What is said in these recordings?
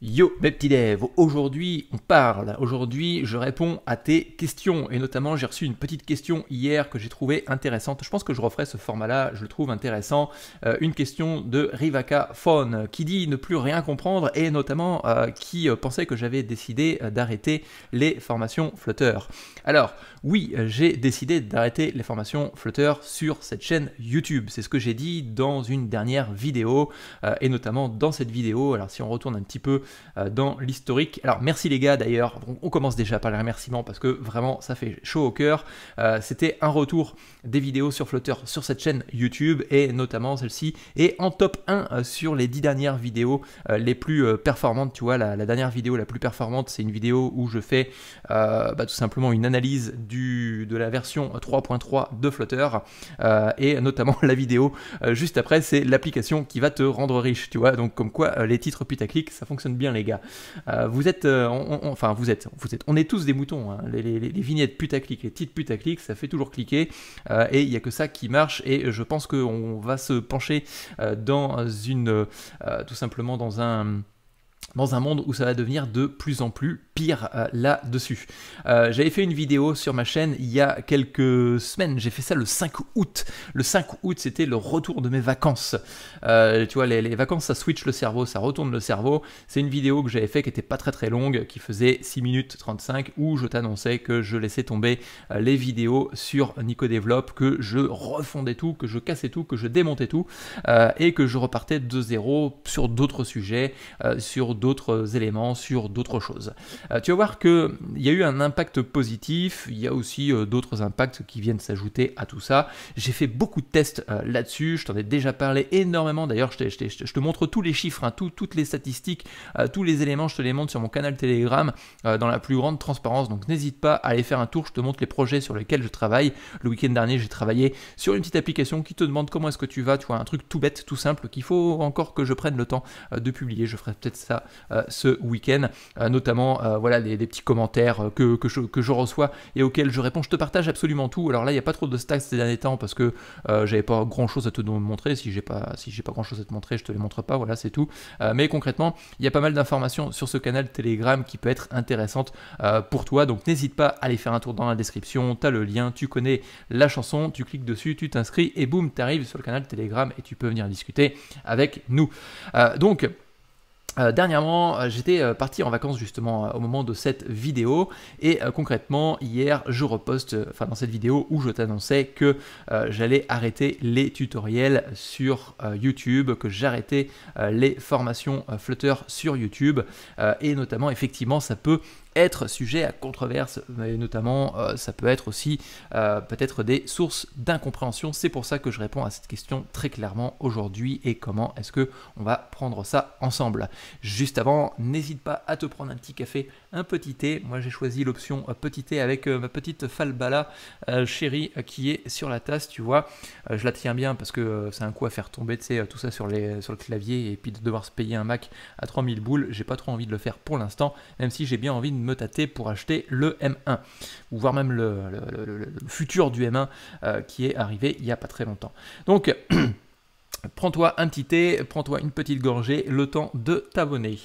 Yo, mes petits devs, aujourd'hui on parle, aujourd'hui je réponds à tes questions et notamment j'ai reçu une petite question hier que j'ai trouvée intéressante, je pense que je referai ce format-là, je le trouve intéressant, euh, une question de Rivaka Phone qui dit ne plus rien comprendre et notamment euh, qui euh, pensait que j'avais décidé d'arrêter les formations flotteurs. Alors oui, j'ai décidé d'arrêter les formations flotteurs sur cette chaîne YouTube, c'est ce que j'ai dit dans une dernière vidéo et notamment dans cette vidéo, alors si on retourne un petit peu euh, dans l'historique. Alors merci les gars d'ailleurs, on commence déjà par les remerciements parce que vraiment ça fait chaud au cœur. Euh, c'était un retour des vidéos sur Flutter sur cette chaîne YouTube et notamment celle-ci est en top 1 euh, sur les dix dernières vidéos les plus performantes. Tu vois, la, dernière vidéo la plus performante, c'est une vidéo où je fais bah, tout simplement une analyse du, de la version 3.3 de Flutter et notamment la vidéo juste après, c'est l'application qui va te rendre riche. Tu vois, donc comme quoi les titres putaclic ça fonctionne bien, les gars. Euh, vous êtes, euh, enfin, vous êtes, vous êtes, on est tous des moutons. Hein. Les, vignettes putaclic, les petites putaclic, ça fait toujours cliquer. Euh, et il n'y a que ça qui marche. Et je pense qu'on va se pencher dans une, tout simplement dans un dans un monde où ça va devenir de plus en plus pire euh, là-dessus. Euh, j'avais fait une vidéo sur ma chaîne il y a quelques semaines, j'ai fait ça le 5 août. Le 5 août, c'était le retour de mes vacances. Euh, tu vois, les, vacances, ça switch le cerveau, ça retourne le cerveau. C'est une vidéo que j'avais fait qui n'était pas très très longue, qui faisait 6 minutes 35, où je t'annonçais que je laissais tomber les vidéos sur Nico que je refondais tout, que je cassais tout, que je démontais tout, et que je repartais de zéro sur d'autres sujets, sur d'autres éléments, sur d'autres choses. Euh, tu vas voir qu'il y a eu un impact positif, il y a aussi euh, d'autres impacts qui viennent s'ajouter à tout ça. J'ai fait beaucoup de tests euh, là-dessus, je t'en ai déjà parlé énormément, d'ailleurs je, te montre tous les chiffres, hein, toutes les statistiques, tous les éléments, je te les montre sur mon canal Telegram dans la plus grande transparence, donc n'hésite pas à aller faire un tour, je te montre les projets sur lesquels je travaille. Le week-end dernier j'ai travaillé sur une petite application qui te demande comment est-ce que tu vas, tu vois, un truc tout bête, tout simple, qu'il faut encore que je prenne le temps de publier, je ferai peut-être ça euh, ce week-end, euh, notamment euh, voilà les, petits commentaires que, que, je, reçois et auxquels je réponds. Je te partage absolument tout. Alors là, il n'y a pas trop de stacks ces derniers temps parce que j'avais pas grand-chose à te montrer. Si j'ai pas, si j'ai pas grand-chose à te montrer, je te les montre pas. Voilà, c'est tout. mais concrètement, il y a pas mal d'informations sur ce canal Telegram qui peut être intéressante pour toi. Donc n'hésite pas à aller faire un tour dans la description. Tu as le lien, tu connais la chanson, tu cliques dessus, tu t'inscris et boum, tu arrives sur le canal Telegram et tu peux venir discuter avec nous. donc, euh, dernièrement, euh, j'étais euh, parti en vacances justement au moment de cette vidéo et concrètement hier je reposte, enfin dans cette vidéo où je t'annonçais que j'allais arrêter les tutoriels sur YouTube, que j'arrêtais les formations Flutter sur YouTube et notamment effectivement ça peut être sujet à controverse, mais notamment euh, ça peut être aussi euh, peut-être des sources d'incompréhension. C'est pour ça que je réponds à cette question très clairement aujourd'hui et comment est-ce que on va prendre ça ensemble. Juste avant, n'hésite pas à te prendre un petit café un petit thé. Moi j'ai choisi l'option euh, petit thé avec euh, ma petite falbala euh, chérie qui est sur la tasse, tu vois. je la tiens bien parce que c'est un coup à faire tomber, tu sais, tout ça sur, les, sur le clavier et puis de devoir se payer un Mac à 3000 boules. J'ai pas trop envie de le faire pour l'instant, même si j'ai bien envie de me tâter pour acheter le M1 ou voire même le, le, futur du M1 qui est arrivé il n'y a pas très longtemps. Donc, prends-toi un petit thé, prends-toi une petite gorgée, le temps de t'abonner.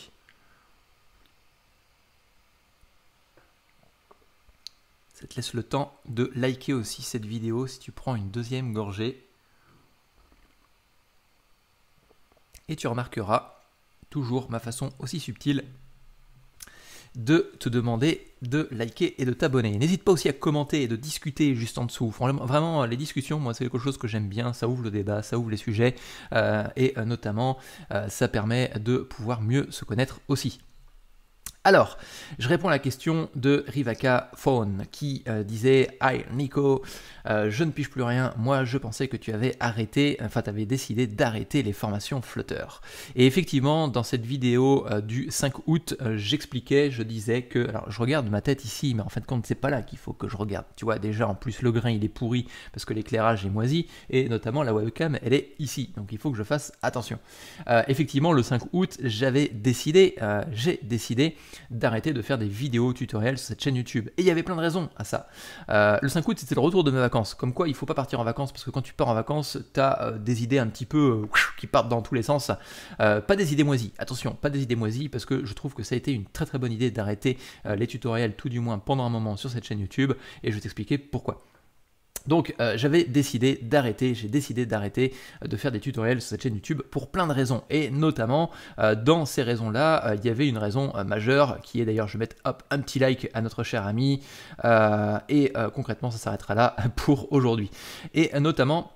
Je te laisse le temps de liker aussi cette vidéo si tu prends une deuxième gorgée. Et tu remarqueras toujours ma façon aussi subtile de te demander de liker et de t'abonner. N'hésite pas aussi à commenter et de discuter juste en dessous. Vraiment, les discussions, moi, c'est quelque chose que j'aime bien. Ça ouvre le débat, ça ouvre les sujets euh, et euh, notamment, euh, ça permet de pouvoir mieux se connaître aussi. Alors, je réponds à la question de Rivaka Fawn qui euh, disait Hi Nico, euh, je ne pige plus rien. Moi, je pensais que tu avais arrêté, enfin, tu avais décidé d'arrêter les formations flotteurs. » Et effectivement, dans cette vidéo euh, du 5 août, j'expliquais, je disais que, alors, je regarde ma tête ici, mais en fin de compte, c'est pas là qu'il faut que je regarde. Tu vois, déjà, en plus, le grain, il est pourri parce que l'éclairage est moisi et notamment la webcam, elle est ici. Donc, il faut que je fasse attention. effectivement, le 5 août, j'avais décidé, j'ai décidé d'arrêter de faire des vidéos tutoriels sur cette chaîne YouTube. Et il y avait plein de raisons à ça. Euh, le 5 août, c'était le retour de mes vacances. Comme quoi, il faut pas partir en vacances parce que quand tu pars en vacances, tu as euh, des idées un petit peu euh, qui partent dans tous les sens. pas des idées moisies, attention, pas des idées moisies parce que je trouve que ça a été une très très bonne idée d'arrêter les tutoriels, tout du moins pendant un moment, sur cette chaîne YouTube. Et je vais t'expliquer pourquoi. Donc euh, j'avais décidé d'arrêter, j'ai décidé d'arrêter euh, de faire des tutoriels sur cette chaîne YouTube pour plein de raisons. Et notamment, euh, dans ces raisons-là, il y avait une raison majeure qui est d'ailleurs, je vais mettre hop, un petit like à notre cher ami. et concrètement, ça s'arrêtera là pour aujourd'hui. Et notamment...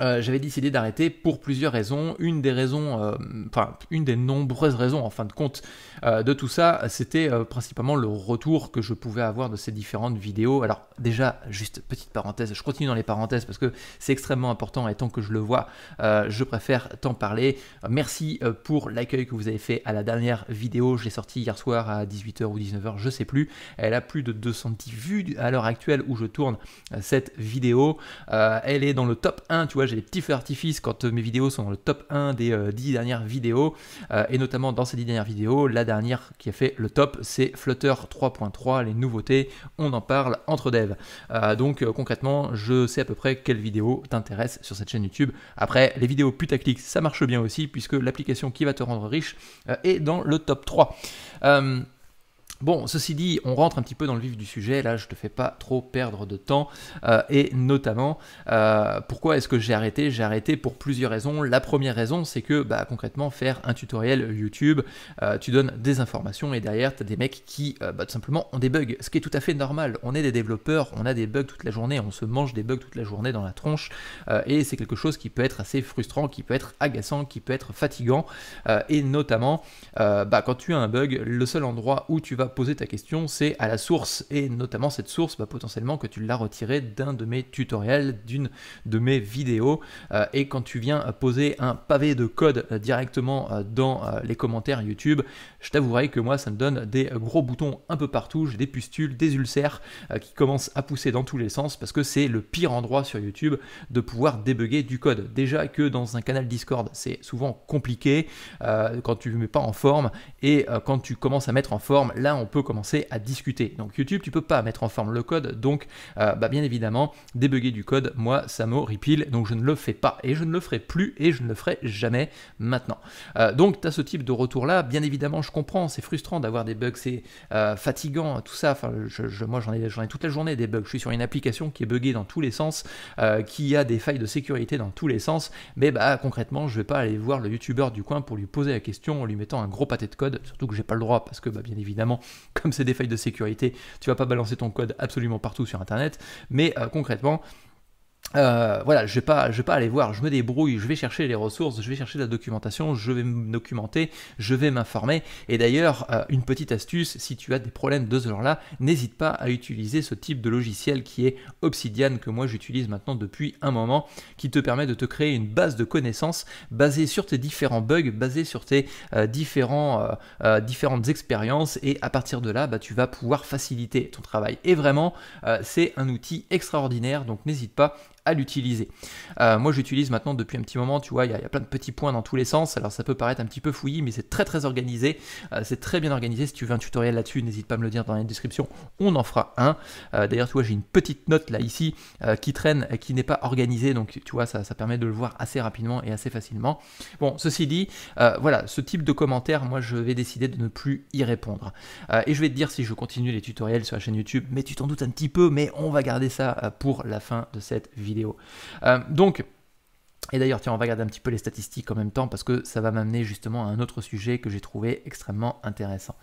Euh, j'avais décidé d'arrêter pour plusieurs raisons. Une des raisons, euh, enfin une des nombreuses raisons en fin de compte euh, de tout ça, c'était principalement le retour que je pouvais avoir de ces différentes vidéos. Alors déjà, juste petite parenthèse, je continue dans les parenthèses parce que c'est extrêmement important et tant que je le vois, je préfère t'en parler. Merci pour l'accueil que vous avez fait à la dernière vidéo. Je l'ai sortie hier soir à 18h ou 19h, je sais plus. Elle a plus de 210 vues à l'heure actuelle où je tourne cette vidéo. elle est dans le top 1, tu vois j'ai des petits feux d'artifice quand euh, mes vidéos sont dans le top 1 des 10 euh, dernières vidéos. Euh, et notamment dans ces 10 dernières vidéos, la dernière qui a fait le top, c'est Flutter 3.3, les nouveautés. On en parle entre devs. donc concrètement, je sais à peu près quelle vidéo t'intéresse sur cette chaîne YouTube. Après, les vidéos putaclic, ça marche bien aussi puisque l'application qui va te rendre riche est dans le top 3. Bon, ceci dit, on rentre un petit peu dans le vif du sujet, là je te fais pas trop perdre de temps, euh, et notamment, euh, pourquoi est-ce que j'ai arrêté J'ai arrêté pour plusieurs raisons. La première raison, c'est que bah, concrètement, faire un tutoriel YouTube, euh, tu donnes des informations et derrière, tu as des mecs qui bah, tout simplement ont des bugs, ce qui est tout à fait normal. On est des développeurs, on a des bugs toute la journée, on se mange des bugs toute la journée dans la tronche, et c'est quelque chose qui peut être assez frustrant, qui peut être agaçant, qui peut être fatigant, et notamment, bah, quand tu as un bug, le seul endroit où tu vas poser ta question, c'est à la source, et notamment cette source, potentiellement que tu l'as retiré d'un de mes tutoriels, d'une de mes vidéos, euh, et quand tu viens poser un pavé de code euh, directement euh, dans les commentaires YouTube, je t'avouerai que moi, ça me donne des gros boutons un peu partout, j'ai des pustules, des ulcères qui commencent à pousser dans tous les sens, parce que c'est le pire endroit sur YouTube de pouvoir débugger du code. Déjà que dans un canal Discord, c'est souvent compliqué quand tu ne mets pas en forme, et quand tu commences à mettre en forme, là, on peut commencer à discuter. Donc YouTube, tu peux pas mettre en forme le code, donc euh, bah, bien évidemment, débugger du code, moi, ça repeal, donc je ne le fais pas et je ne le ferai plus et je ne le ferai jamais maintenant. Euh, donc tu as ce type de retour-là, bien évidemment, je comprends, c'est frustrant d'avoir des bugs, c'est euh, fatigant, tout ça. Enfin, moi, j'en ai, toute la journée des bugs. Je suis sur une application qui est buggée dans tous les sens, qui a des failles de sécurité dans tous les sens, mais bah concrètement, je vais pas aller voir le youtubeur du coin pour lui poser la question en lui mettant un gros pâté de code, surtout que j'ai pas le droit parce que bah, bien évidemment comme c'est des failles de sécurité, tu vas pas balancer ton code absolument partout sur Internet, mais euh, concrètement, euh, voilà, je vais pas, vais pas aller voir, je me débrouille, je vais chercher les ressources, je vais chercher la documentation, je vais me documenter, je vais m'informer. Et d'ailleurs, euh, une petite astuce, si tu as des problèmes de ce genre-là, n'hésite pas à utiliser ce type de logiciel qui est Obsidian que moi j'utilise maintenant depuis un moment, qui te permet de te créer une base de connaissances basée sur tes différents bugs, basée sur tes euh, différents, différentes expériences. Et à partir de là, bah, tu vas pouvoir faciliter ton travail. Et vraiment, c'est un outil extraordinaire, donc n'hésite pas à l'utiliser. Euh, moi j'utilise maintenant depuis un petit moment, tu vois, il y, a plein de petits points dans tous les sens, alors ça peut paraître un petit peu fouillis, mais c'est très très organisé, euh, c'est très bien organisé, si tu veux un tutoriel là-dessus, n'hésite pas à me le dire dans la description, on en fera un. Euh, d'ailleurs, tu vois, j'ai une petite note là ici qui traîne, qui n'est pas organisée, donc tu vois, ça, ça, permet de le voir assez rapidement et assez facilement. Bon, ceci dit, voilà, ce type de commentaire moi je vais décider de ne plus y répondre. et je vais te dire si je continue les tutoriels sur la chaîne YouTube, mais tu t'en doutes un petit peu, mais on va garder ça pour la fin de cette vidéo vidéo. Euh, donc, et d'ailleurs, tiens, on va regarder un petit peu les statistiques en même temps parce que ça va m'amener justement à un autre sujet que j'ai trouvé extrêmement intéressant.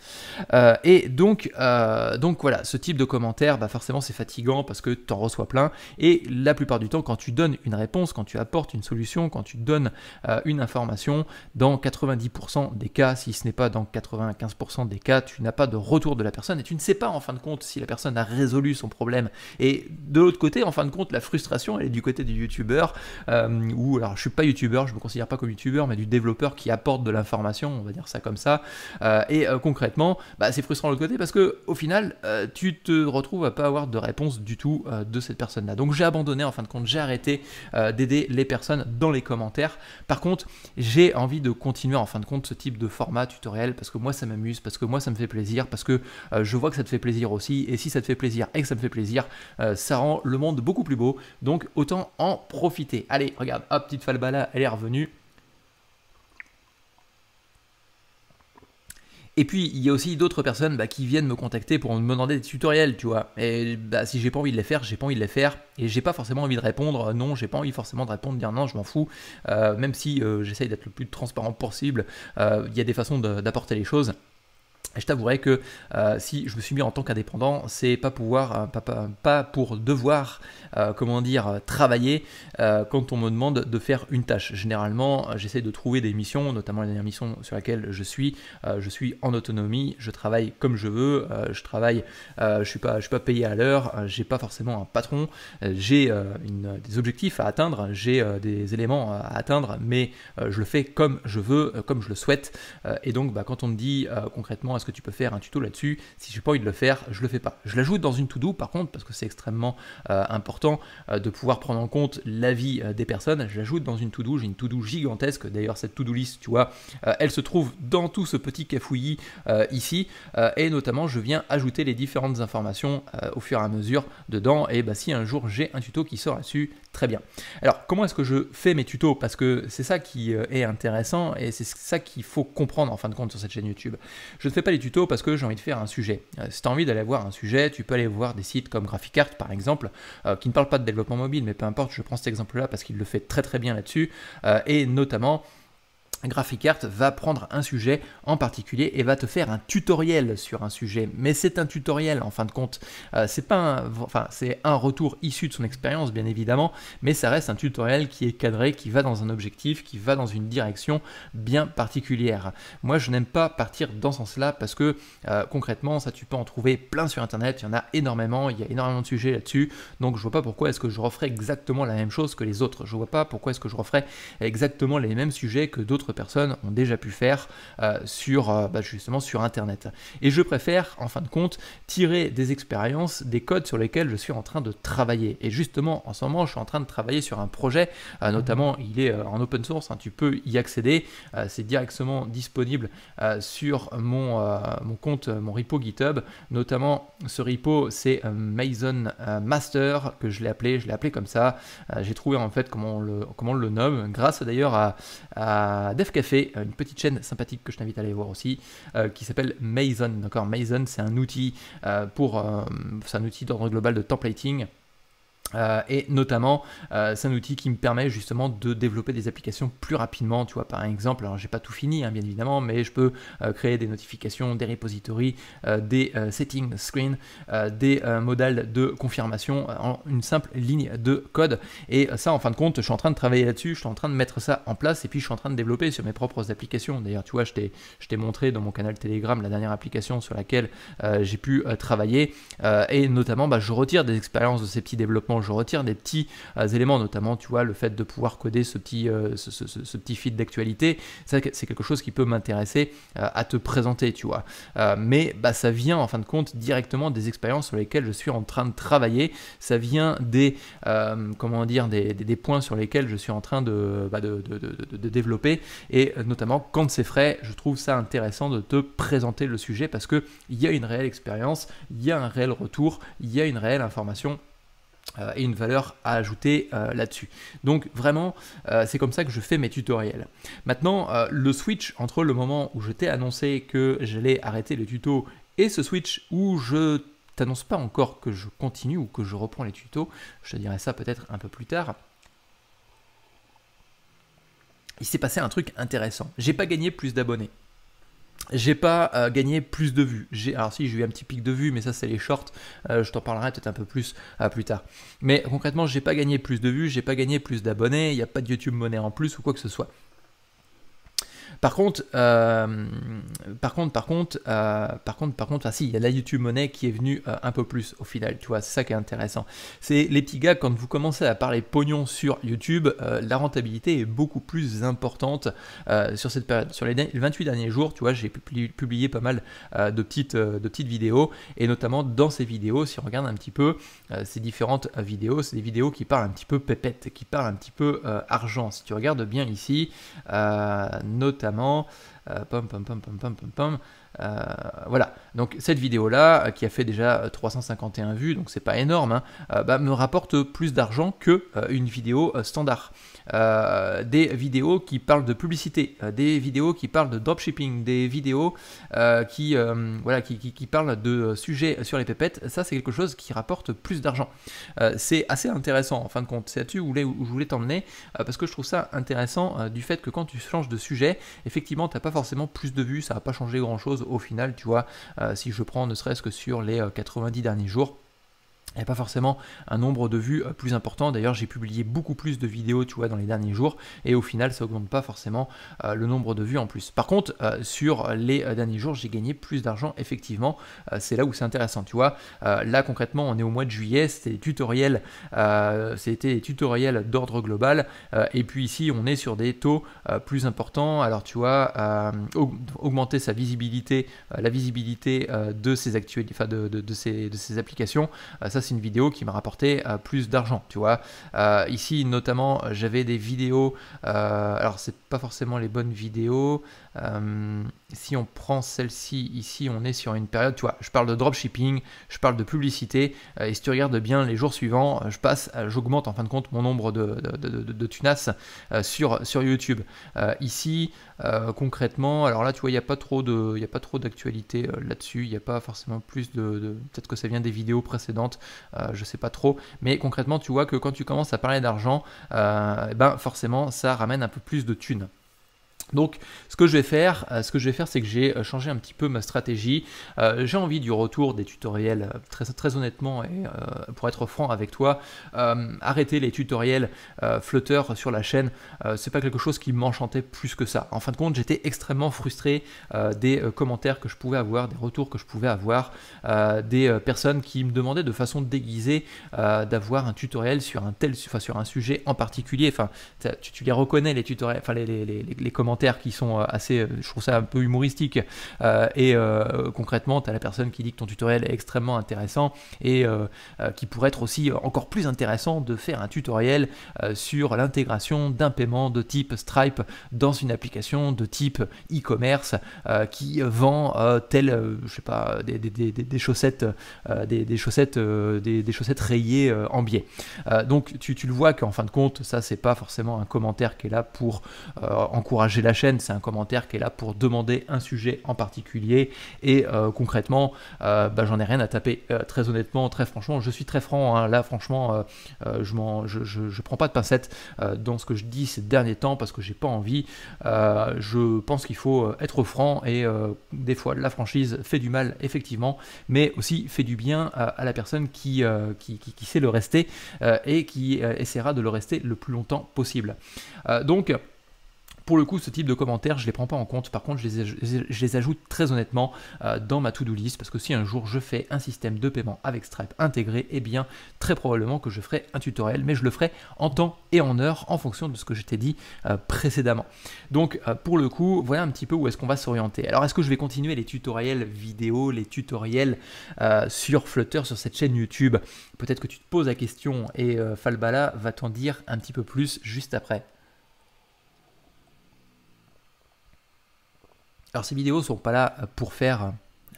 Euh, et donc, euh, donc voilà, ce type de commentaire, bah forcément, c'est fatigant parce que tu en reçois plein. Et la plupart du temps, quand tu donnes une réponse, quand tu apportes une solution, quand tu donnes euh, une information, dans 90% des cas, si ce n'est pas dans 95% des cas, tu n'as pas de retour de la personne et tu ne sais pas en fin de compte si la personne a résolu son problème. Et de l'autre côté, en fin de compte, la frustration, elle est du côté du youtubeur ou alors je suis pas youtubeur, je me considère pas comme youtubeur, mais du développeur qui apporte de l'information, on va dire ça comme ça. Euh, et euh, concrètement, bah, c'est frustrant de l'autre côté parce que au final, euh, tu te retrouves à pas avoir de réponse du tout de cette personne-là. Donc j'ai abandonné en fin de compte, j'ai arrêté d'aider les personnes dans les commentaires. Par contre, j'ai envie de continuer en fin de compte ce type de format tutoriel parce que moi ça m'amuse, parce que moi ça me fait plaisir, parce que je vois que ça te fait plaisir aussi. Et si ça te fait plaisir et que ça me fait plaisir, ça rend le monde beaucoup plus beau. Donc autant en profiter. Allez, regarde, hop petite Falbala, elle est revenue. Et puis, il y a aussi d'autres personnes bah, qui viennent me contacter pour me demander des tutoriels, tu vois. Et bah, si j'ai pas envie de les faire, j'ai pas envie de les faire. Et j'ai pas forcément envie de répondre non, j'ai pas envie forcément de répondre, dire non, je m'en fous. Euh, même si euh, j'essaye d'être le plus transparent possible, euh, il y a des façons d'apporter les choses je t'avouerai que euh, si je me suis mis en tant qu'indépendant, c'est pas pouvoir, euh, pas, pour devoir, euh, comment dire, travailler quand on me demande de faire une tâche. Généralement, j'essaie de trouver des missions, notamment la dernière mission sur laquelle je suis. je suis en autonomie, je travaille comme je veux, je travaille, je suis pas, je suis pas payé à l'heure, j'ai pas forcément un patron, j'ai des objectifs à atteindre, j'ai des éléments à atteindre, mais je le fais comme je veux, comme je le souhaite. et donc, bah, quand on me dit concrètement, est-ce que tu peux faire un tuto là-dessus. Si je n'ai pas envie de le faire, je le fais pas. Je l'ajoute dans une to-do par contre, parce que c'est extrêmement euh, important euh, de pouvoir prendre en compte l'avis euh, des personnes. Je l'ajoute dans une to-do, j'ai une to-do gigantesque. D'ailleurs, cette to-do list, tu vois, elle se trouve dans tout ce petit cafouillis ici. et notamment, je viens ajouter les différentes informations au fur et à mesure dedans. Et bah, si un jour j'ai un tuto qui sort là-dessus, Très bien. Alors, comment est-ce que je fais mes tutos Parce que c'est ça qui euh, est intéressant et c'est ça qu'il faut comprendre en fin de compte sur cette chaîne YouTube. Je ne fais pas les tutos parce que j'ai envie de faire un sujet. Euh, si tu as envie d'aller voir un sujet, tu peux aller voir des sites comme Graphicart par exemple, euh, qui ne parle pas de développement mobile, mais peu importe, je prends cet exemple-là parce qu'il le fait très très bien là-dessus. et notamment, GraphicArt va prendre un sujet en particulier et va te faire un tutoriel sur un sujet. Mais c'est un tutoriel en fin de compte. Euh, c'est pas un, enfin, c'est un retour issu de son expérience, bien évidemment, mais ça reste un tutoriel qui est cadré, qui va dans un objectif, qui va dans une direction bien particulière. Moi, je n'aime pas partir dans ce sens-là parce que euh, concrètement, ça tu peux en trouver plein sur internet. Il y en a énormément, il y a énormément de sujets là-dessus. Donc, je vois pas pourquoi est-ce que je referais exactement la même chose que les autres. Je vois pas pourquoi est-ce que je referais exactement les mêmes sujets que d'autres personnes ont déjà pu faire euh, sur euh, bah, justement sur Internet. Et je préfère, en fin de compte, tirer des expériences, des codes sur lesquels je suis en train de travailler. Et justement, en ce moment, je suis en train de travailler sur un projet, euh, notamment il est en open source, hein, tu peux y accéder, c'est directement disponible sur mon, mon compte, mon repo GitHub. Notamment, ce repo, c'est maison Master que je l'ai appelé, je l'ai appelé comme ça. J'ai trouvé en fait comment on le, comment le nomme, grâce d'ailleurs à, à Def Café, euh, une petite chaîne sympathique que je t'invite à aller voir aussi, euh, qui s'appelle Mason. D'accord, Mason, c'est un outil euh, pour, c'est un outil d'ordre global de templating euh, et notamment, euh, c'est un outil qui me permet justement de développer des applications plus rapidement. Tu vois, par exemple, alors j'ai pas tout fini, hein, bien évidemment, mais je peux euh, créer des notifications, des repositories, des settings screen, des modales de confirmation en une simple ligne de code. Et ça, en fin de compte, je suis en train de travailler là-dessus, je suis en train de mettre ça en place et puis je suis en train de développer sur mes propres applications. D'ailleurs, tu vois, je t'ai montré dans mon canal Telegram la dernière application sur laquelle j'ai pu travailler et notamment, bah, je retire des expériences de ces petits développements je retire des petits euh, éléments, notamment, tu vois, le fait de pouvoir coder ce petit, euh, ce, petit feed d'actualité, c'est quelque chose qui peut m'intéresser euh, à te présenter, tu vois. mais bah, ça vient, en fin de compte, directement des expériences sur lesquelles je suis en train de travailler. Ça vient des, comment dire, des, points sur lesquels je suis en train de, bah, de développer. Et notamment, quand c'est frais, je trouve ça intéressant de te présenter le sujet parce qu'il y a une réelle expérience, il y a un réel retour, il y a une réelle information euh, et une valeur à ajouter euh, là-dessus. Donc vraiment, euh, c'est comme ça que je fais mes tutoriels. Maintenant, le switch entre le moment où je t'ai annoncé que j'allais arrêter le tuto et ce switch où je t'annonce pas encore que je continue ou que je reprends les tutos, je te dirai ça peut-être un peu plus tard. Il s'est passé un truc intéressant. J'ai pas gagné plus d'abonnés j'ai pas euh, gagné plus de vues. Alors si j'ai eu un petit pic de vues, mais ça c'est les shorts, euh, je t'en parlerai peut-être un peu plus euh, plus tard. Mais concrètement, j'ai pas gagné plus de vues, j'ai pas gagné plus d'abonnés, il n'y a pas de YouTube Monnaie en plus ou quoi que ce soit. Euh, par contre, par contre, euh, par contre, par contre, par ah contre, enfin si, il y a la YouTube monnaie qui est venue euh, un peu plus au final, tu vois, c'est ça qui est intéressant. C'est les petits gars, quand vous commencez à parler pognon sur YouTube, la rentabilité est beaucoup plus importante sur cette période. Sur les, 28 derniers jours, tu vois, j'ai publié, pas mal de, petites, de petites vidéos, et notamment dans ces vidéos, si on regarde un petit peu ces différentes vidéos, c'est des vidéos qui parlent un petit peu pépette, qui parlent un petit peu argent. Si tu regardes bien ici, notamment notamment. Euh, pom, pom, pom, pom, pom, pom, pom. Euh, voilà, donc cette vidéo-là, euh, qui a fait déjà 351 euh, vues, donc c'est pas énorme, hein, bah, me rapporte plus d'argent que une vidéo standard. des vidéos qui parlent de publicité, des vidéos qui parlent de dropshipping, des vidéos qui, voilà, qui, parlent de sujets sur les pépettes, ça c'est quelque chose qui rapporte plus d'argent. c'est assez intéressant en fin de compte, c'est là-dessus où, je voulais t'emmener, parce que je trouve ça intéressant du fait que quand tu changes de sujet, effectivement, tu pas forcément plus de vues, ça va pas changer grand-chose au final, tu vois, euh, si je prends ne serait-ce que sur les 90 euh, derniers jours il n'y a pas forcément un nombre de vues euh, plus important. D'ailleurs, j'ai publié beaucoup plus de vidéos, tu vois, dans les derniers jours, et au final, ça augmente pas forcément euh, le nombre de vues en plus. Par contre, euh, sur les derniers jours, j'ai gagné plus d'argent, effectivement. c'est là où c'est intéressant, tu vois. là, concrètement, on est au mois de juillet, c'était des tutoriels, c'était tutoriels d'ordre global, et puis ici, on est sur des taux plus importants. Alors, tu vois, augmenter sa visibilité, la visibilité de ses, de, de, de, de ses applications, c'est une vidéo qui m'a rapporté euh, plus d'argent, tu vois. Euh, ici notamment j'avais des vidéos, euh, alors c'est pas forcément les bonnes vidéos si on prend celle-ci ici, on est sur une période, tu vois, je parle de dropshipping, je parle de publicité, euh, et si tu regardes bien les jours suivants, euh, je passe, euh, j'augmente en fin de compte mon nombre de, de, tunas sur, sur YouTube. ici, concrètement, alors là, tu vois, il n'y a pas trop d'actualité là-dessus, il n'y a pas forcément plus de, peut-être que ça vient des vidéos précédentes, je je sais pas trop, mais concrètement, tu vois que quand tu commences à parler d'argent, eh ben forcément, ça ramène un peu plus de thunes. Donc ce que je vais faire, euh, ce que je vais faire, c'est que j'ai euh, changé un petit peu ma stratégie. Euh, j'ai envie du retour des tutoriels, très, honnêtement, et pour être franc avec toi, arrêter les tutoriels flotteurs sur la chaîne, c'est pas quelque chose qui m'enchantait plus que ça. En fin de compte, j'étais extrêmement frustré des commentaires que je pouvais avoir, des retours que je pouvais avoir, des personnes qui me demandaient de façon déguisée d'avoir un tutoriel sur un tel, sur un sujet en particulier. Enfin, tu, les reconnais les tutoriels, enfin les commentaires qui sont euh, assez, euh, je trouve ça un peu humoristique. Euh, et concrètement, tu as la personne qui dit que ton tutoriel est extrêmement intéressant et qui pourrait être aussi encore plus intéressant de faire un tutoriel sur l'intégration d'un paiement de type Stripe dans une application de type e-commerce qui vend tel, je sais pas, des, chaussettes, des, chaussettes, des, chaussettes rayées en biais. donc tu, tu le vois qu'en fin de compte, ça c'est pas forcément un commentaire qui est là pour encourager la chaîne, c'est un commentaire qui est là pour demander un sujet en particulier. Et euh, concrètement, euh, bah, j'en ai rien à taper. Euh, très honnêtement, très franchement, je suis très franc. Hein. là, franchement, je, m'en, je, prends pas de pincettes dans ce que je dis ces derniers temps parce que j'ai pas envie. je pense qu'il faut être franc et des fois, la franchise fait du mal, effectivement, mais aussi fait du bien à, la personne qui, qui, qui, qui, sait le rester et qui essaiera de le rester le plus longtemps possible. donc, pour le coup, ce type de commentaires, je les prends pas en compte. Par contre, je les, ajoute très honnêtement euh, dans ma to-do list parce que si un jour je fais un système de paiement avec Stripe intégré, eh bien, très probablement que je ferai un tutoriel, mais je le ferai en temps et en heure en fonction de ce que je t'ai dit euh, précédemment. Donc, euh, pour le coup, voilà un petit peu où est-ce qu'on va s'orienter. Alors, est-ce que je vais continuer les tutoriels vidéo, les tutoriels sur Flutter, sur cette chaîne YouTube Peut-être que tu te poses la question et Falbala va t'en dire un petit peu plus juste après. Alors ces vidéos ne sont pas là euh, pour faire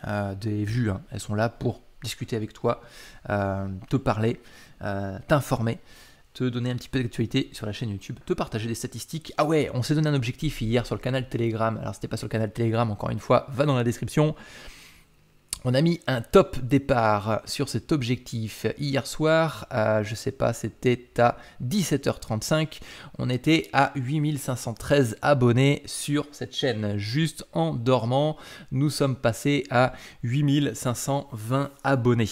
euh, des vues, hein. elles sont là pour discuter avec toi, euh, te parler, t'informer, te donner un petit peu d'actualité sur la chaîne YouTube, te partager des statistiques. Ah ouais, on s'est donné un objectif hier sur le canal Telegram. Alors c'était pas sur le canal Telegram, encore une fois, va dans la description. On a mis un top départ sur cet objectif hier soir, je sais pas, c'était à 17h35, on était à 8513 abonnés sur cette chaîne. Juste en dormant, nous sommes passés à 8520 abonnés.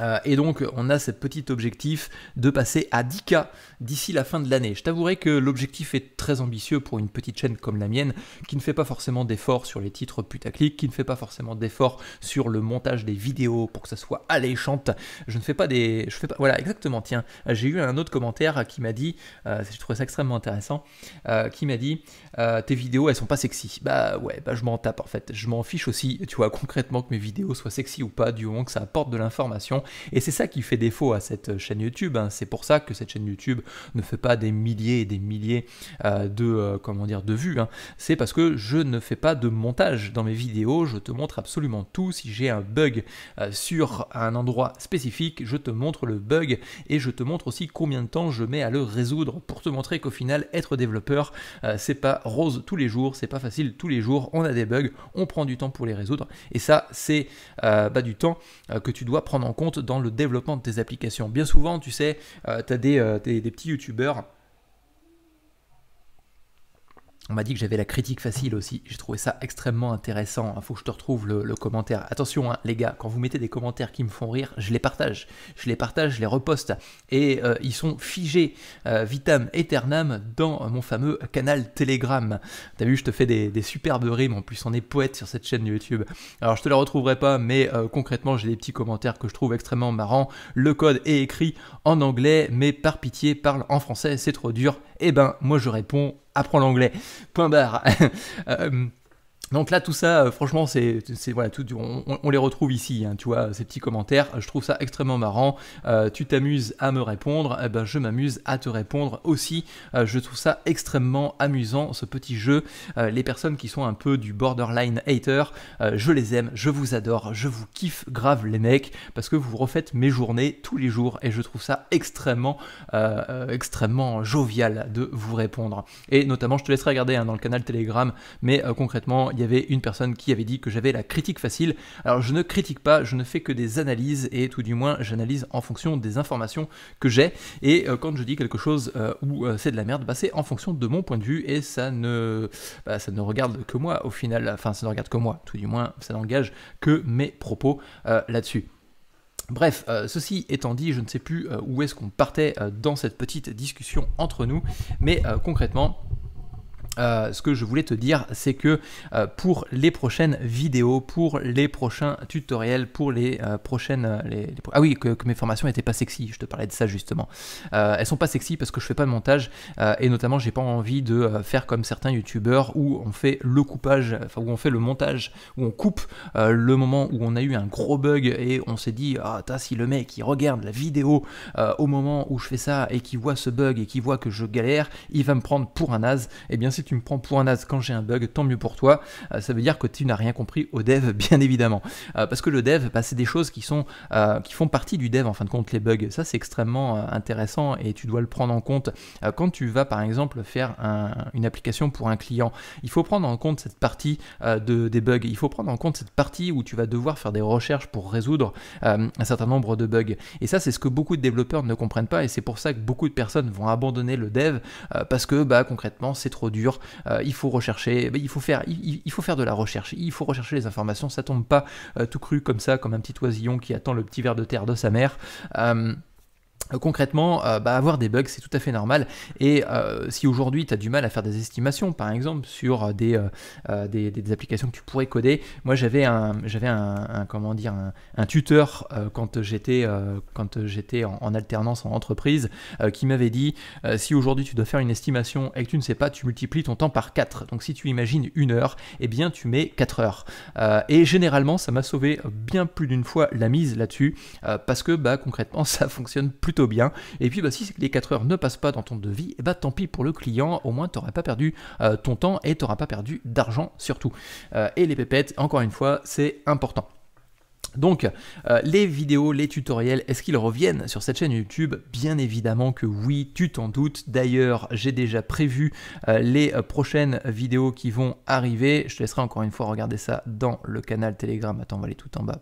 Euh, et donc on a ce petit objectif de passer à 10K d'ici la fin de l'année. Je t'avouerai que l'objectif est très ambitieux pour une petite chaîne comme la mienne qui ne fait pas forcément d'efforts sur les titres putaclic, qui ne fait pas forcément d'efforts sur le montage des vidéos pour que ça soit alléchante. Je ne fais pas des... Je Voilà, exactement. Tiens, j'ai eu un autre commentaire qui m'a dit, euh, je trouvais ça extrêmement intéressant, euh, qui m'a dit, tes vidéos, elles sont pas sexy. Bah ouais, bah je m'en tape en fait. Je m'en fiche aussi, tu vois, concrètement que mes vidéos soient sexy ou pas, du moment que ça apporte de l'information et c'est ça qui fait défaut à cette chaîne YouTube. Hein. C'est pour ça que cette chaîne YouTube ne fait pas des milliers et des milliers euh, de, euh, comment dire, de vues. Hein. C'est parce que je ne fais pas de montage dans mes vidéos. Je te montre absolument tout. Si j'ai un bug euh, sur un endroit spécifique, je te montre le bug et je te montre aussi combien de temps je mets à le résoudre pour te montrer qu'au final, être développeur, c'est pas rose tous les jours, c'est pas facile tous les jours. On a des bugs, on prend du temps pour les résoudre. Et ça, c'est bah, du temps que tu dois prendre en compte dans le développement de tes applications. Bien souvent, tu sais, euh, tu as euh, des petits youtubeurs on m'a dit que j'avais la critique facile aussi. J'ai trouvé ça extrêmement intéressant. Il faut que je te retrouve le, commentaire. Attention, hein, les gars, quand vous mettez des commentaires qui me font rire, je les partage. Je les partage, je les reposte. Et euh, ils sont figés euh, vitam aeternam dans mon fameux canal Telegram. T'as vu, je te fais des, superbes rimes. En plus, on est poète sur cette chaîne YouTube. Alors, je te la retrouverai pas, mais euh, concrètement, j'ai des petits commentaires que je trouve extrêmement marrants. Le code est écrit en anglais, mais par pitié, parle en français. C'est trop dur. Eh ben, moi je réponds, apprends l'anglais. Point barre. Euh, donc là, tout ça, euh, franchement, c'est, voilà, tout, on, on, les retrouve ici, hein, tu vois, ces petits commentaires. Je trouve ça extrêmement marrant. Euh, tu t'amuses à me répondre, eh ben, je m'amuse à te répondre aussi. Euh, je trouve ça extrêmement amusant, ce petit jeu. les personnes qui sont un peu du borderline hater, je les aime, je vous adore, je vous kiffe grave les mecs, parce que vous refaites mes journées tous les jours et je trouve ça extrêmement, extrêmement jovial de vous répondre. Et notamment, je te laisserai regarder hein, dans le canal Telegram, mais concrètement, il y avait une personne qui avait dit que j'avais la critique facile. Alors je ne critique pas, je ne fais que des analyses et tout du moins j'analyse en fonction des informations que j'ai. Et euh, quand je dis quelque chose euh, où euh, c'est de la merde, bah, c'est en fonction de mon point de vue et ça ne, bah, ça ne regarde que moi au final. Enfin, ça ne regarde que moi, tout du moins, ça n'engage que mes propos là-dessus. Bref, ceci étant dit, je ne sais plus où est-ce qu'on partait dans cette petite discussion entre nous, mais concrètement, euh, ce que je voulais te dire, c'est que euh, pour les prochaines vidéos, pour les prochains tutoriels, pour les euh, prochaines... Les, Ah oui, que, mes formations n'étaient pas sexy, je te parlais de ça justement. elles sont pas sexy parce que je fais pas de montage et notamment j'ai pas envie de faire comme certains youtubeurs où on fait le coupage, enfin où on fait le montage, où on coupe le moment où on a eu un gros bug et on s'est dit, ah oh, si le mec il regarde la vidéo au moment où je fais ça et qui voit ce bug et qui voit que je galère, il va me prendre pour un naze. Et eh bien si tu me prends pour un as quand j'ai un bug, tant mieux pour toi. Euh, ça veut dire que tu n'as rien compris au dev, bien évidemment. Euh, parce que le dev, bah, c'est des choses qui, sont, euh, qui font partie du dev, en fin de compte, les bugs. Ça, c'est extrêmement intéressant et tu dois le prendre en compte. quand tu vas, par exemple, faire une application pour un client, il faut prendre en compte cette partie de, des bugs. Il faut prendre en compte cette partie où tu vas devoir faire des recherches pour résoudre un certain nombre de bugs. Et ça, c'est ce que beaucoup de développeurs ne comprennent pas et c'est pour ça que beaucoup de personnes vont abandonner le dev parce que bah, concrètement, c'est trop dur euh, il faut rechercher, eh ben, il faut, faire, il, faut faire de la recherche, il faut rechercher les informations, ça tombe pas euh, tout cru comme ça, comme un petit oisillon qui attend le petit verre de terre de sa mère. Euh, euh, concrètement, euh, bah, avoir des bugs, c'est tout à fait normal. Et euh, si aujourd'hui tu as du mal à faire des estimations, par exemple, sur des, applications que tu pourrais coder, moi j'avais un, j'avais un, comment dire, un, tuteur quand j'étais, quand j'étais en, alternance en entreprise qui m'avait dit si aujourd'hui tu dois faire une estimation et que tu ne sais pas, tu multiplies ton temps par 4. Donc si tu imagines une heure, eh bien tu mets 4 heures. et généralement, ça m'a sauvé bien plus d'une fois la mise là-dessus parce que bah, concrètement, ça fonctionne plutôt bien. Et puis bah, si les 4 heures ne passent pas dans ton devis, et eh bah, tant pis pour le client, au moins tu n'auras pas perdu euh, ton temps et tu pas perdu d'argent surtout. Euh, et les pépettes, encore une fois, c'est important. Donc, euh, les vidéos, les tutoriels, est-ce qu'ils reviennent sur cette chaîne YouTube Bien évidemment que oui, tu t'en doutes. D'ailleurs, j'ai déjà prévu euh, les euh, prochaines vidéos qui vont arriver. Je te laisserai encore une fois regarder ça dans le canal Telegram. Attends, on va aller tout en bas.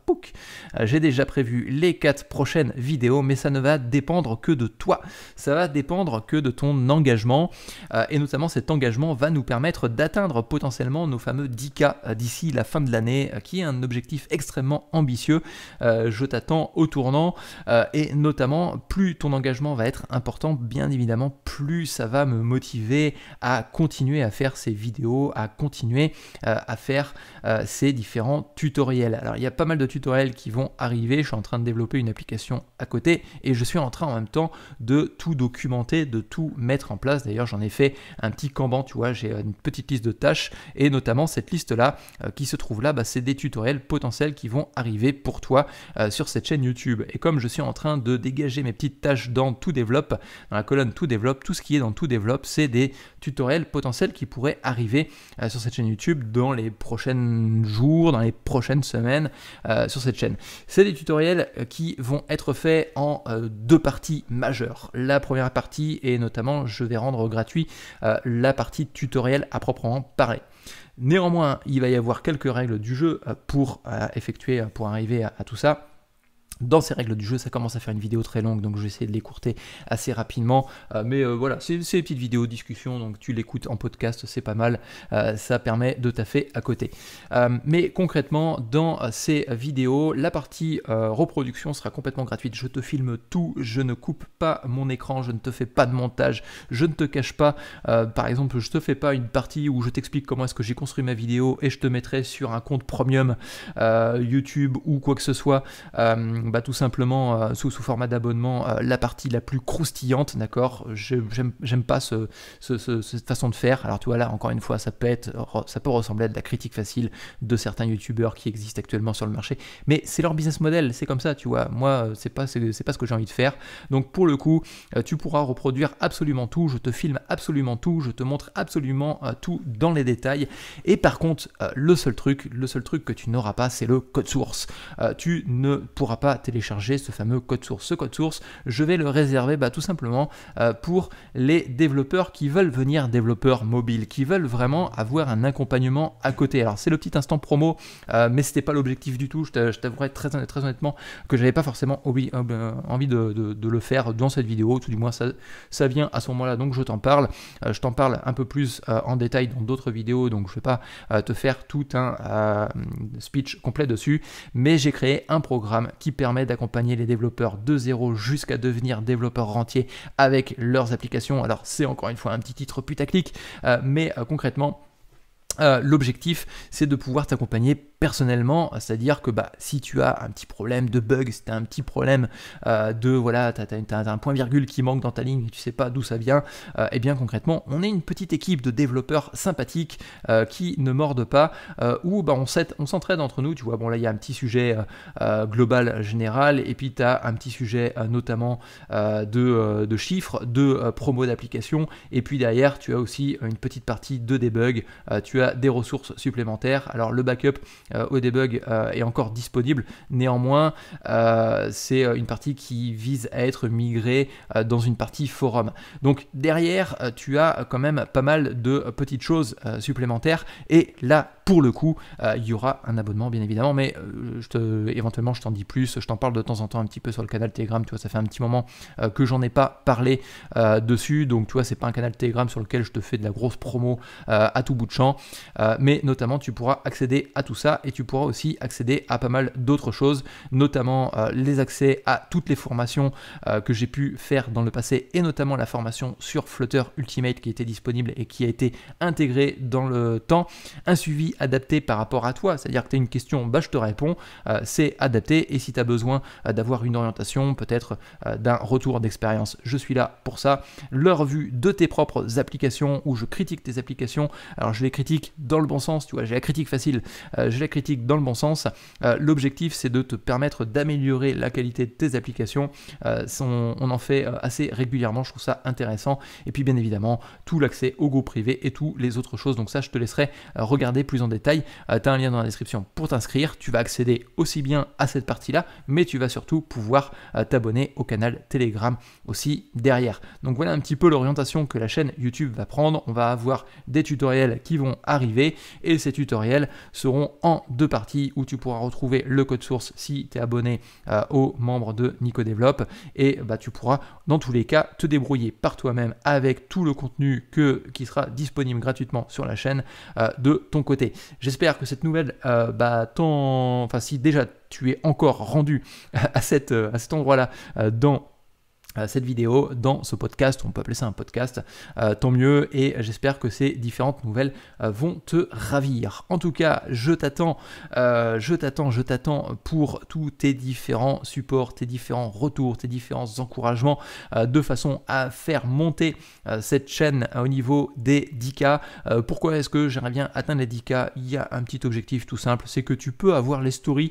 J'ai déjà prévu les quatre prochaines vidéos, mais ça ne va dépendre que de toi. Ça va dépendre que de ton engagement. et notamment, cet engagement va nous permettre d'atteindre potentiellement nos fameux 10K d'ici la fin de l'année, qui est un objectif extrêmement ambitieux euh, je t'attends au tournant euh, et notamment plus ton engagement va être important, bien évidemment, plus ça va me motiver à continuer à faire ces vidéos, à continuer euh, à faire ces différents tutoriels. Alors il y a pas mal de tutoriels qui vont arriver. Je suis en train de développer une application à côté et je suis en train en même temps de tout documenter, de tout mettre en place. D'ailleurs j'en ai fait un petit camban, tu vois, j'ai une petite liste de tâches et notamment cette liste là qui se trouve là, bah, c'est des tutoriels potentiels qui vont arriver pour toi euh, sur cette chaîne YouTube. Et comme je suis en train de dégager mes petites tâches dans Tout développe, dans la colonne Tout développe, tout ce qui est dans Tout développe, c'est des tutoriels potentiels qui pourraient arriver euh, sur cette chaîne YouTube dans les prochains jours, dans les prochaines semaines euh, sur cette chaîne. C'est des tutoriels qui vont être faits en deux parties majeures. La première partie et notamment je vais rendre gratuit la partie tutoriel à proprement parler. Néanmoins, il va y avoir quelques règles du jeu euh, pour euh, effectuer, euh, pour arriver à, tout ça dans ces règles du jeu, ça commence à faire une vidéo très longue, donc je vais essayer de l'écourter assez rapidement. Euh, mais euh, voilà, c'est des petites vidéos discussion, donc tu l'écoutes en podcast, c'est pas mal, euh, ça permet de taffer à côté. mais concrètement, dans ces vidéos, la partie reproduction sera complètement gratuite. Je te filme tout, je ne coupe pas mon écran, je ne te fais pas de montage, je ne te cache pas. par exemple, je te fais pas une partie où je t'explique comment est-ce que j'ai construit ma vidéo et je te mettrai sur un compte premium YouTube ou quoi que ce soit tout simplement euh, sous, sous format d'abonnement euh, la partie la plus croustillante, d'accord J'aime pas ce, cette façon de faire. Alors tu vois là, encore une fois, ça peut, être, ça peut ressembler à de la critique facile de certains youtubeurs qui existent actuellement sur le marché, mais c'est leur business model, c'est comme ça, tu vois. Moi, euh, c'est pas, c'est pas ce que j'ai envie de faire. Donc pour le coup, tu pourras reproduire absolument tout, je te filme absolument tout, je te montre absolument tout dans les détails. Et par contre, le seul truc, le seul truc que tu n'auras pas, c'est le code source. tu ne pourras pas télécharger ce fameux code source. Ce code source, je vais le réserver bah, tout simplement euh, pour les développeurs qui veulent venir développeurs mobiles, qui veulent vraiment avoir un accompagnement à côté. Alors c'est le petit instant promo, euh, mais mais n'était pas l'objectif du tout. Je t'avouerai très, honnêtement que je n'avais pas forcément euh, envie, de, le faire dans cette vidéo, tout du moins ça, vient à ce moment-là, donc je t'en parle. je t'en parle un peu plus en détail dans d'autres vidéos, donc je vais pas te faire tout un speech complet dessus, mais j'ai créé un programme qui permet d'accompagner les développeurs de zéro jusqu'à devenir développeurs rentiers avec leurs applications. Alors c'est encore une fois un petit titre putaclic, euh, mais euh, concrètement, euh, l'objectif, c'est de pouvoir t'accompagner personnellement, c'est-à-dire que bah, si tu as un petit problème de bug, si tu as un petit problème euh, de voilà, tu as, un point virgule qui manque dans ta ligne et tu sais pas d'où ça vient, et euh, eh bien concrètement, on est une petite équipe de développeurs sympathiques euh, qui ne mordent pas, où bah, on s'entraide entre nous, tu vois, bon là il y a un petit sujet global général, et puis tu as un petit sujet notamment de, chiffres, de promo d'application, et puis derrière tu as aussi une petite partie de debug, tu as des ressources supplémentaires, alors le backup euh, au debug euh, est encore disponible. Néanmoins, euh, c'est une partie qui vise à être migrée dans une partie forum. Donc derrière, tu as quand même pas mal de petites choses supplémentaires. Et là, pour le coup, euh, il y aura un abonnement, bien évidemment, mais euh, éventuellement, je t'en dis plus. Je t'en parle de temps en temps un petit peu sur le canal Telegram. Tu vois, ça fait un petit moment euh, que j'en ai pas parlé dessus. Donc, tu vois, c'est pas un canal Telegram sur lequel je te fais de la grosse promo à tout bout de champ. mais notamment, tu pourras accéder à tout ça et tu pourras aussi accéder à pas mal d'autres choses, notamment les accès à toutes les formations que j'ai pu faire dans le passé et notamment la formation sur Flutter Ultimate qui était disponible et qui a été intégrée dans le temps. Un suivi adapté par rapport à toi. C'est-à-dire que tu as une question, bah, je te réponds, euh, c'est adapté. Et si tu as besoin euh, d'avoir une orientation, peut-être euh, d'un retour d'expérience, je suis là pour ça. Leur vue de tes propres applications où je critique tes applications. Alors je les critique dans le bon sens, tu vois, j'ai la critique facile, j'ai la critique dans le bon sens. L'objectif, c'est de te permettre d'améliorer la qualité de tes applications. On, on en fait assez régulièrement, je trouve ça intéressant. Et puis bien évidemment, tout l'accès au go privé et tous les autres choses. Donc ça, je te laisserai regarder plus détail, euh, tu as un lien dans la description pour t'inscrire. Tu vas accéder aussi bien à cette partie-là, mais tu vas surtout pouvoir euh, t'abonner au canal Telegram aussi derrière. Donc voilà un petit peu l'orientation que la chaîne YouTube va prendre. On va avoir des tutoriels qui vont arriver et ces tutoriels seront en deux parties où tu pourras retrouver le code source si tu es abonné euh, aux membres de Nico Développe et bah, tu pourras dans tous les cas te débrouiller par toi-même avec tout le contenu que, qui sera disponible gratuitement sur la chaîne de ton côté. J'espère que cette nouvelle, euh, bah, enfin si déjà tu es encore rendu à, euh, à cet endroit-là euh, dans euh, cette vidéo dans ce podcast, on peut appeler ça un podcast, euh, tant mieux, et j'espère que ces différentes nouvelles euh, vont te ravir. En tout cas, je t'attends, je t'attends, je t'attends pour tous tes différents supports, tes différents retours, tes différents encouragements, de façon à faire monter cette chaîne au niveau des 10K. pourquoi est-ce que j'aimerais bien atteindre les 10K Il y a un petit objectif tout simple, c'est que tu peux avoir les stories,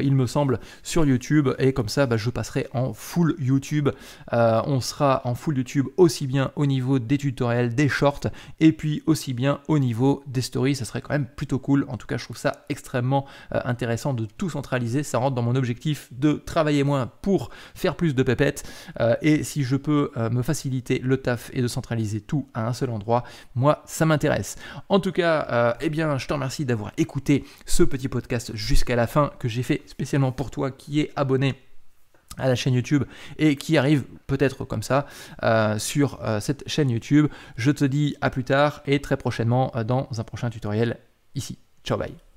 il me semble, sur YouTube, et comme ça, bah, je passerai en full YouTube. Euh, on sera en full YouTube aussi bien au niveau des tutoriels, des shorts, et puis aussi bien au niveau des stories. Ça serait quand même plutôt cool. En tout cas, je trouve ça extrêmement euh, intéressant de tout centraliser. Ça rentre dans mon objectif de travailler moins pour faire plus de pépettes. Euh, et si je peux me faciliter le taf et de centraliser tout à un seul endroit, moi, ça m'intéresse. En tout cas, eh bien, je te remercie d'avoir écouté ce petit podcast jusqu'à la fin que j'ai fait spécialement pour toi qui est abonné à la chaîne YouTube et qui arrive peut-être comme ça euh, sur euh, cette chaîne YouTube. Je te dis à plus tard et très prochainement euh, dans un prochain tutoriel ici. Ciao bye